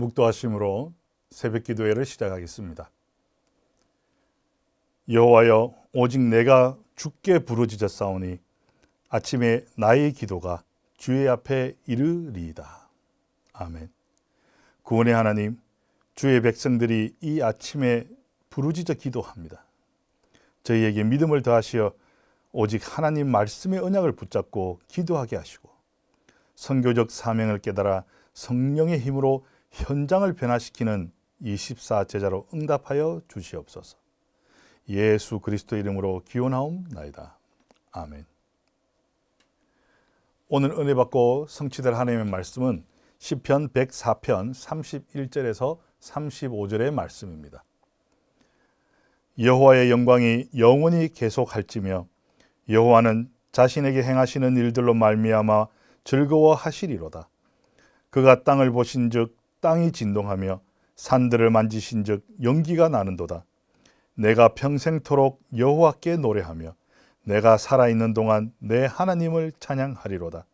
묵도하심으로 새벽 기도회를 시작하겠습니다. 여호와여 오직 내가 죽게 부르짖었사오니 아침에 나의 기도가 주의 앞에 이르리이다. 아멘. 구원의 하나님, 주의 백성들이 이 아침에 부르짖어 기도합니다. 저희에게 믿음을 더하시어 오직 하나님 말씀의 언약을 붙잡고 기도하게 하시고 선교적 사명을 깨달아 성령의 힘으로 현장을 변화시키는 24제자로 응답하여 주시옵소서. 예수 그리스도 이름으로 기원하옵나이다. 아멘. 오늘 은혜 받고 성취될 하나님의 말씀은 시편 104편 31절에서 35절의 말씀입니다. 여호와의 영광이 영원히 계속할지며 여호와는 자신에게 행하시는 일들로 말미암아 즐거워하시리로다. 그가 땅을 보신즉 땅이 진동하며 산들을 만지신즉 연기가 나는도다. 내가 평생토록 여호와께 노래하며 내가 살아있는 동안 내 하나님을 찬양하리로다.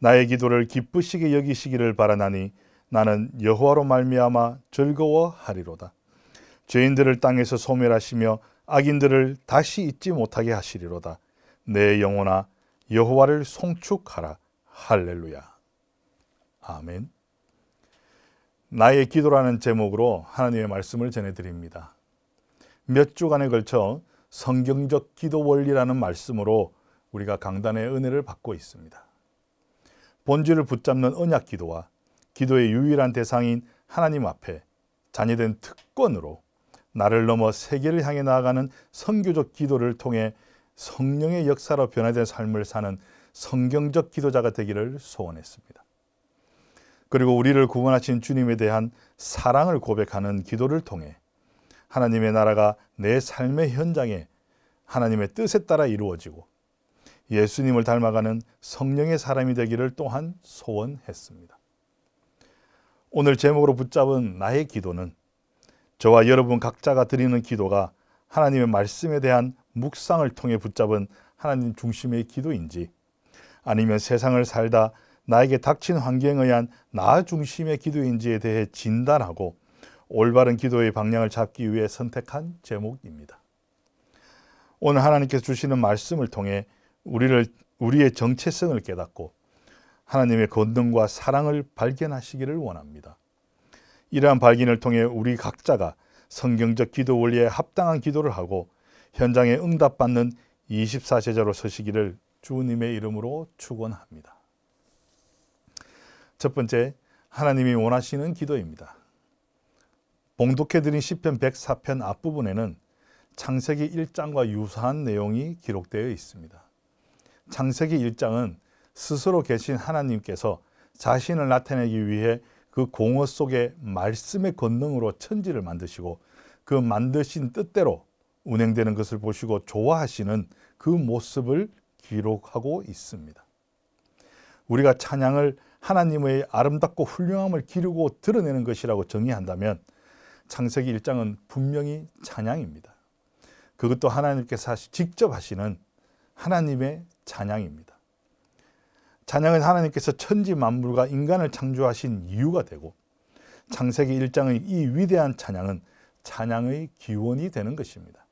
나의 기도를 기쁘시게 여기시기를 바라나니 나는 여호와로 말미암아 즐거워하리로다. 죄인들을 땅에서 소멸하시며 악인들을 다시 잊지 못하게 하시리로다. 내 영혼아 여호와를 송축하라. 할렐루야. 아멘. 나의 기도라는 제목으로 하나님의 말씀을 전해드립니다. 몇 주간에 걸쳐 성경적 기도 원리라는 말씀으로 우리가 강단의 은혜를 받고 있습니다. 본질을 붙잡는 언약 기도와 기도의 유일한 대상인 하나님 앞에 잔여된 특권으로 나를 넘어 세계를 향해 나아가는 성교적 기도를 통해 성령의 역사로 변화된 삶을 사는 성경적 기도자가 되기를 소원했습니다. 그리고 우리를 구원하신 주님에 대한 사랑을 고백하는 기도를 통해 하나님의 나라가 내 삶의 현장에 하나님의 뜻에 따라 이루어지고 예수님을 닮아가는 성령의 사람이 되기를 또한 소원했습니다. 오늘 제목으로 붙잡은 나의 기도는 저와 여러분 각자가 드리는 기도가 하나님의 말씀에 대한 묵상을 통해 붙잡은 하나님 중심의 기도인지 아니면 세상을 살다 나에게 닥친 환경에 의한 나 중심의 기도인지에 대해 진단하고 올바른 기도의 방향을 잡기 위해 선택한 제목입니다. 오늘 하나님께서 주시는 말씀을 통해 우리를 우리의 정체성을 깨닫고 하나님의 권능과 사랑을 발견하시기를 원합니다. 이러한 발견을 통해 우리 각자가 성경적 기도 원리에 합당한 기도를 하고 현장에 응답받는 24제자로 서시기를 주님의 이름으로 축원합니다. 첫 번째, 하나님이 원하시는 기도입니다. 봉독해드린 시편 104편 앞부분에는 창세기 1장과 유사한 내용이 기록되어 있습니다. 창세기 1장은 스스로 계신 하나님께서 자신을 나타내기 위해 그 공허 속에 말씀의 권능으로 천지를 만드시고 그 만드신 뜻대로 운행되는 것을 보시고 좋아하시는 그 모습을 기록하고 있습니다. 우리가 찬양을 하나님의 아름답고 훌륭함을 기르고 드러내는 것이라고 정의한다면 창세기 1장은 분명히 찬양입니다. 그것도 하나님께서 직접 하시는 하나님의 찬양입니다. 찬양은 하나님께서 천지 만물과 인간을 창조하신 이유가 되고 창세기 1장의 이 위대한 찬양은 찬양의 기원이 되는 것입니다.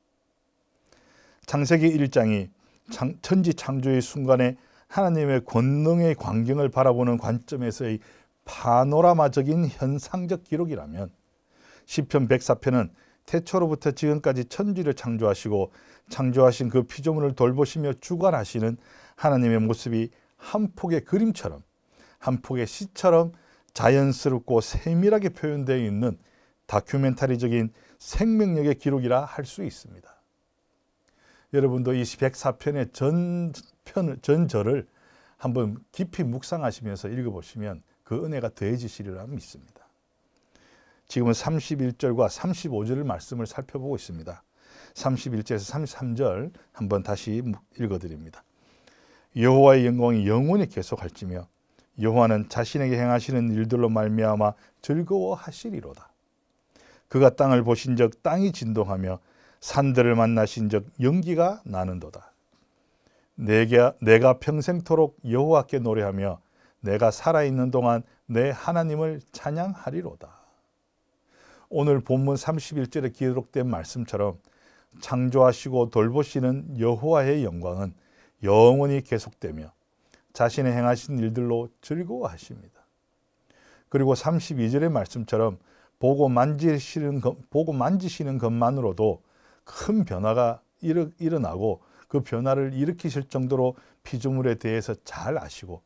창세기 1장이 천지 창조의 순간에 하나님의 권능의 광경을 바라보는 관점에서의 파노라마적인 현상적 기록이라면 시편 104편은 태초로부터 지금까지 천지를 창조하시고 창조하신 그 피조물을 돌보시며 주관하시는 하나님의 모습이 한 폭의 그림처럼 한 폭의 시처럼 자연스럽고 세밀하게 표현되어 있는 다큐멘터리적인 생명력의 기록이라 할 수 있습니다. 여러분도 이 104편의 전 편, 전절을 한번 깊이 묵상하시면서 읽어보시면 그 은혜가 더해지시리라 믿습니다. 지금은 31절과 35절 말씀을 살펴보고 있습니다. 31절에서 33절 한번 다시 읽어드립니다. 여호와의 영광이 영원히 계속할지며 여호와는 자신에게 행하시는 일들로 말미암아 즐거워하시리로다. 그가 땅을 보신즉 땅이 진동하며 산들을 만나신즉 연기가 나는도다. 내가, 내가 평생토록 여호와께 노래하며 내가 살아있는 동안 내 하나님을 찬양하리로다. 오늘 본문 31절에 기록된 말씀처럼 창조하시고 돌보시는 여호와의 영광은 영원히 계속되며 자신의 행하신 일들로 즐거워하십니다. 그리고 32절의 말씀처럼 보고 만지시는, 것, 보고 만지시는 것만으로도 큰 변화가 일어나고 그 변화를 일으키실 정도로 피조물에 대해서 잘 아시고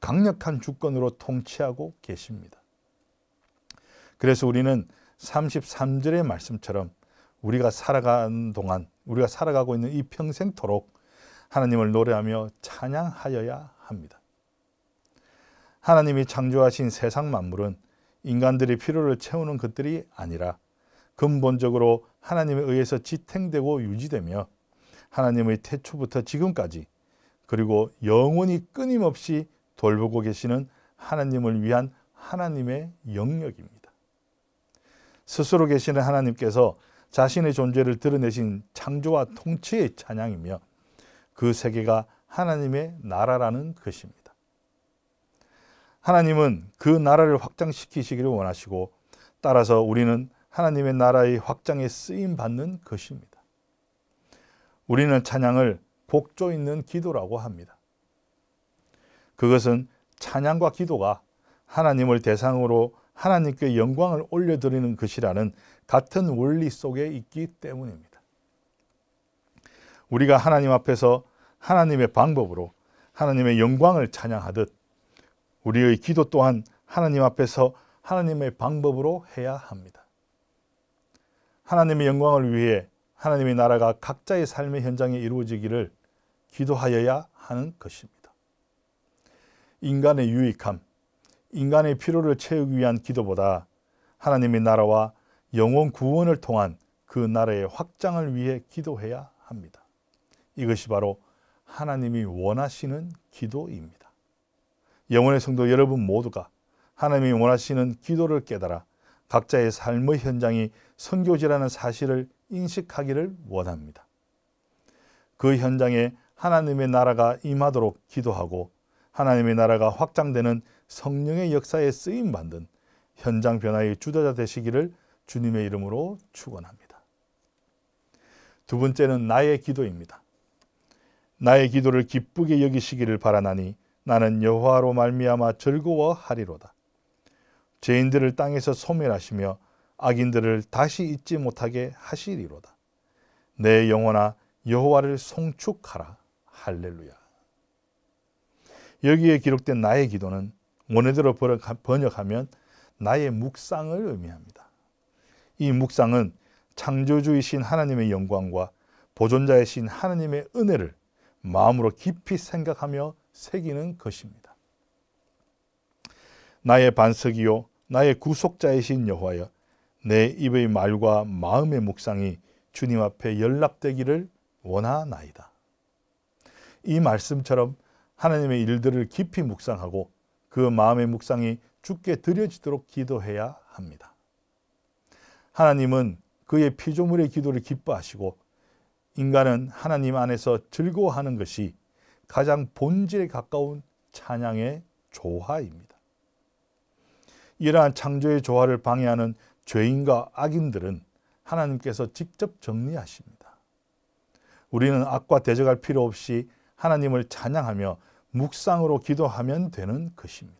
강력한 주권으로 통치하고 계십니다. 그래서 우리는 33절의 말씀처럼 우리가 살아가는 동안 우리가 살아가고 있는 이 평생토록 하나님을 노래하며 찬양하여야 합니다. 하나님이 창조하신 세상 만물은 인간들이 필요를 채우는 것들이 아니라 근본적으로 하나님에 의해서 지탱되고 유지되며 하나님의 태초부터 지금까지 그리고 영원히 끊임없이 돌보고 계시는 하나님을 위한 하나님의 영역입니다. 스스로 계시는 하나님께서 자신의 존재를 드러내신 창조와 통치의 찬양이며 그 세계가 하나님의 나라라는 것입니다. 하나님은 그 나라를 확장시키시기를 원하시고 따라서 우리는 하나님의 나라의 확장에 쓰임 받는 것입니다. 우리는 찬양을 복조 있는 기도라고 합니다. 그것은 찬양과 기도가 하나님을 대상으로 하나님께 영광을 올려드리는 것이라는 같은 원리 속에 있기 때문입니다. 우리가 하나님 앞에서 하나님의 방법으로 하나님의 영광을 찬양하듯 우리의 기도 또한 하나님 앞에서 하나님의 방법으로 해야 합니다. 하나님의 영광을 위해 하나님의 나라가 각자의 삶의 현장에 이루어지기를 기도하여야 하는 것입니다. 인간의 유익함, 인간의 필요를 채우기 위한 기도보다 하나님의 나라와 영원 구원을 통한 그 나라의 확장을 위해 기도해야 합니다. 이것이 바로 하나님이 원하시는 기도입니다. 영혼의 성도 여러분 모두가 하나님이 원하시는 기도를 깨달아 각자의 삶의 현장이 선교지라는 사실을 인식하기를 원합니다. 그 현장에 하나님의 나라가 임하도록 기도하고 하나님의 나라가 확장되는 성령의 역사에 쓰임 받는 현장 변화의 주도자 되시기를 주님의 이름으로 축원합니다. 두 번째는 나의 기도입니다. 나의 기도를 기쁘게 여기시기를 바라나니 나는 여호와로 말미암아 즐거워하리로다. 죄인들을 땅에서 소멸하시며 악인들을 다시 잊지 못하게 하시리로다. 내 영혼아 여호와를 송축하라. 할렐루야. 여기에 기록된 나의 기도는 원어대로 번역하면 나의 묵상을 의미합니다. 이 묵상은 창조주이신 하나님의 영광과 보존자이신 하나님의 은혜를 마음으로 깊이 생각하며 새기는 것입니다. 나의 반석이요 나의 구속자이신 여호와여 내 입의 말과 마음의 묵상이 주님 앞에 연락되기를 원하나이다. 이 말씀처럼 하나님의 일들을 깊이 묵상하고 그 마음의 묵상이 죽게 드려지도록 기도해야 합니다. 하나님은 그의 피조물의 기도를 기뻐하시고 인간은 하나님 안에서 즐거워하는 것이 가장 본질에 가까운 찬양의 조화입니다. 이러한 창조의 조화를 방해하는 죄인과 악인들은 하나님께서 직접 정리하십니다. 우리는 악과 대적할 필요 없이 하나님을 찬양하며 묵상으로 기도하면 되는 것입니다.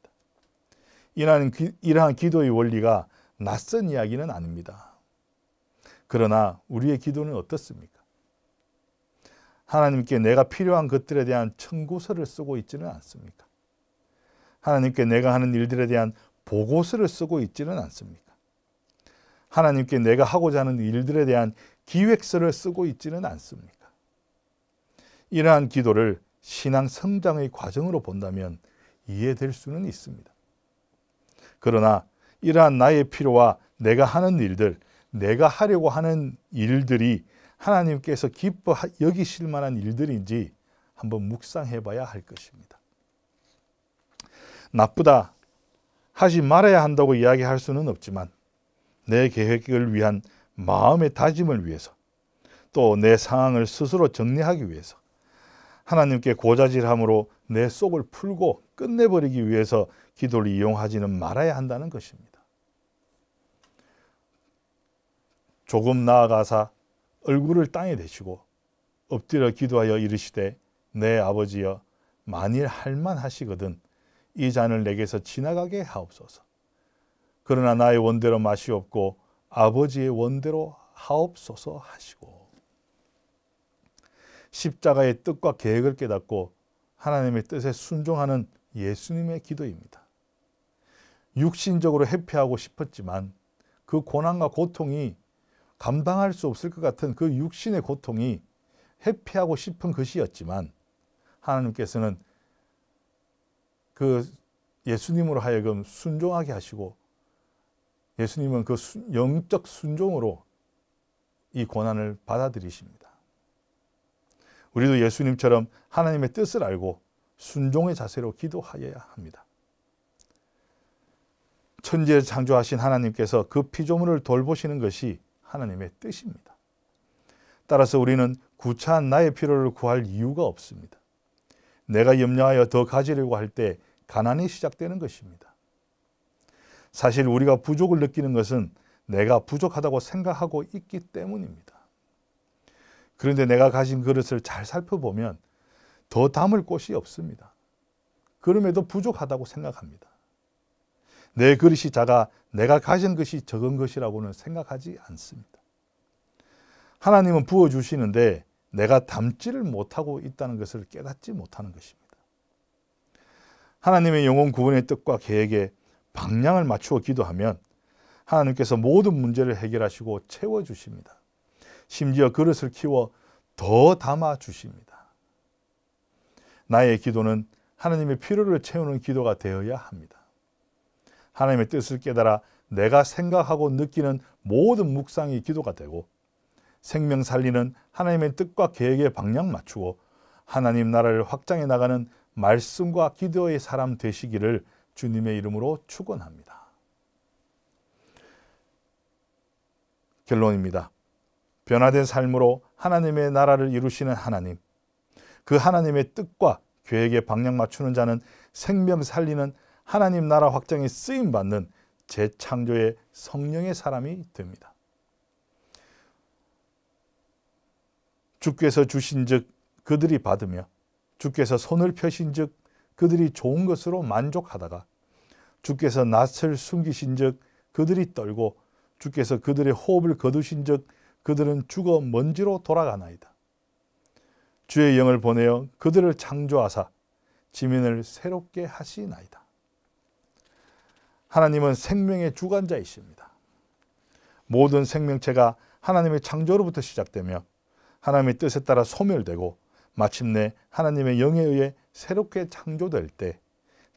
이러한, 이러한 기도의 원리가 낯선 이야기는 아닙니다. 그러나 우리의 기도는 어떻습니까? 하나님께 내가 필요한 것들에 대한 청구서를 쓰고 있지는 않습니까? 하나님께 내가 하는 일들에 대한 보고서를 쓰고 있지는 않습니까? 하나님께 내가 하고자 하는 일들에 대한 기획서를 쓰고 있지는 않습니까? 이러한 기도를 신앙 성장의 과정으로 본다면 이해될 수는 있습니다. 그러나 이러한 나의 필요와 내가 하는 일들, 내가 하려고 하는 일들이 하나님께서 기뻐 여기실 만한 일들인지 한번 묵상해 봐야 할 것입니다. 나쁘다, 하지 말아야 한다고 이야기할 수는 없지만 내 계획을 위한 마음의 다짐을 위해서 또 내 상황을 스스로 정리하기 위해서 하나님께 고자질함으로 내 속을 풀고 끝내버리기 위해서 기도를 이용하지는 말아야 한다는 것입니다. 조금 나아가사 얼굴을 땅에 대시고 엎드려 기도하여 이르시되 내 아버지여 만일 할만 하시거든 이 잔을 내게서 지나가게 하옵소서. 그러나 나의 원대로 맛이 없고 아버지의 원대로 하옵소서 하시고 십자가의 뜻과 계획을 깨닫고 하나님의 뜻에 순종하는 예수님의 기도입니다. 육신적으로 회피하고 싶었지만 그 고난과 고통이 감당할 수 없을 것 같은 그 육신의 고통이 회피하고 싶은 것이었지만 하나님께서는 그 예수님으로 하여금 순종하게 하시고 예수님은 그 영적 순종으로 이 고난을 받아들이십니다. 우리도 예수님처럼 하나님의 뜻을 알고 순종의 자세로 기도하여야 합니다. 천지를 창조하신 하나님께서 그 피조물을 돌보시는 것이 하나님의 뜻입니다. 따라서 우리는 구차한 나의 필요를 구할 이유가 없습니다. 내가 염려하여 더 가지려고 할 때 가난이 시작되는 것입니다. 사실 우리가 부족을 느끼는 것은 내가 부족하다고 생각하고 있기 때문입니다. 그런데 내가 가진 그릇을 잘 살펴보면 더 담을 곳이 없습니다. 그럼에도 부족하다고 생각합니다. 내 그릇이 작아 내가 가진 것이 적은 것이라고는 생각하지 않습니다. 하나님은 부어주시는데 내가 담지를 못하고 있다는 것을 깨닫지 못하는 것입니다. 하나님의 영혼 구원의 뜻과 계획에 방향을 맞추어 기도하면 하나님께서 모든 문제를 해결하시고 채워주십니다. 심지어 그릇을 키워 더 담아 주십니다. 나의 기도는 하나님의 필요를 채우는 기도가 되어야 합니다. 하나님의 뜻을 깨달아 내가 생각하고 느끼는 모든 묵상이 기도가 되고 생명 살리는 하나님의 뜻과 계획에 방향 맞추고 하나님 나라를 확장해 나가는 말씀과 기도의 사람 되시기를 주님의 이름으로 축원합니다. 결론입니다. 변화된 삶으로 하나님의 나라를 이루시는 하나님, 그 하나님의 뜻과 계획에 방향 맞추는 자는 생명 살리는 하나님 나라 확장에 쓰임 받는 재창조의 성령의 사람이 됩니다. 주께서 주신즉 그들이 받으며 주께서 손을 펴신즉 그들이 좋은 것으로 만족하다가 주께서 낯을 숨기신 즉 그들이 떨고 주께서 그들의 호흡을 거두신 즉 그들은 죽어 먼지로 돌아가나이다. 주의 영을 보내어 그들을 창조하사 지민을 새롭게 하시나이다. 하나님은 생명의 주관자이십니다. 모든 생명체가 하나님의 창조로부터 시작되며 하나님의 뜻에 따라 소멸되고 마침내 하나님의 영에 의해 새롭게 창조될 때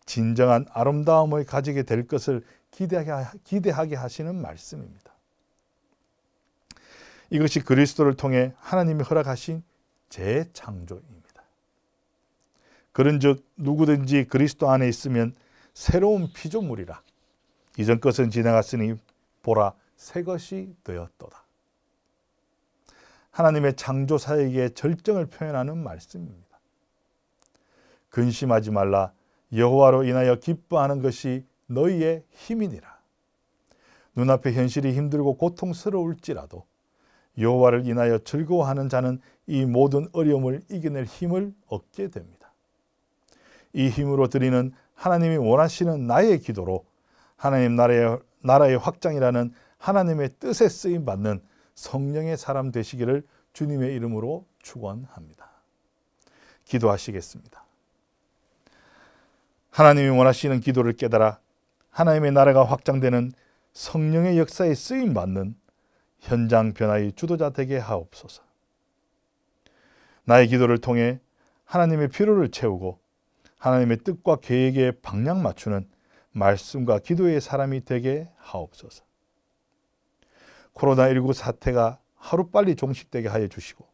진정한 아름다움을 가지게 될 것을 기대하게 하시는 말씀입니다. 이것이 그리스도를 통해 하나님이 허락하신 재창조입니다. 그런즉 누구든지 그리스도 안에 있으면 새로운 피조물이라 이전 것은 지나갔으니 보라 새 것이 되었도다. 하나님의 창조 사역의 절정을 표현하는 말씀입니다. 근심하지 말라 여호와로 인하여 기뻐하는 것이 너희의 힘이니라. 눈앞의 현실이 힘들고 고통스러울지라도 여호와를 인하여 즐거워하는 자는 이 모든 어려움을 이겨낼 힘을 얻게 됩니다. 이 힘으로 드리는 하나님이 원하시는 나의 기도로 하나님 나라의, 나라의 확장이라는 하나님의 뜻에 쓰임 받는 성령의 사람 되시기를 주님의 이름으로 축원합니다. 기도하시겠습니다. 하나님이 원하시는 기도를 깨달아 하나님의 나라가 확장되는 성령의 역사에 쓰임 받는 현장 변화의 주도자 되게 하옵소서. 나의 기도를 통해 하나님의 필요를 채우고 하나님의 뜻과 계획에 방향 맞추는 말씀과 기도의 사람이 되게 하옵소서. 코로나19 사태가 하루빨리 종식되게 하여 주시고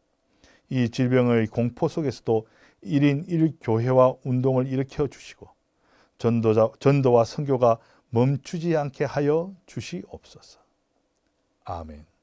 이 질병의 공포 속에서도 1인 1교회와 운동을 일으켜 주시고 전도자, 전도와 성교가 멈추지 않게 하여 주시옵소서. 아멘.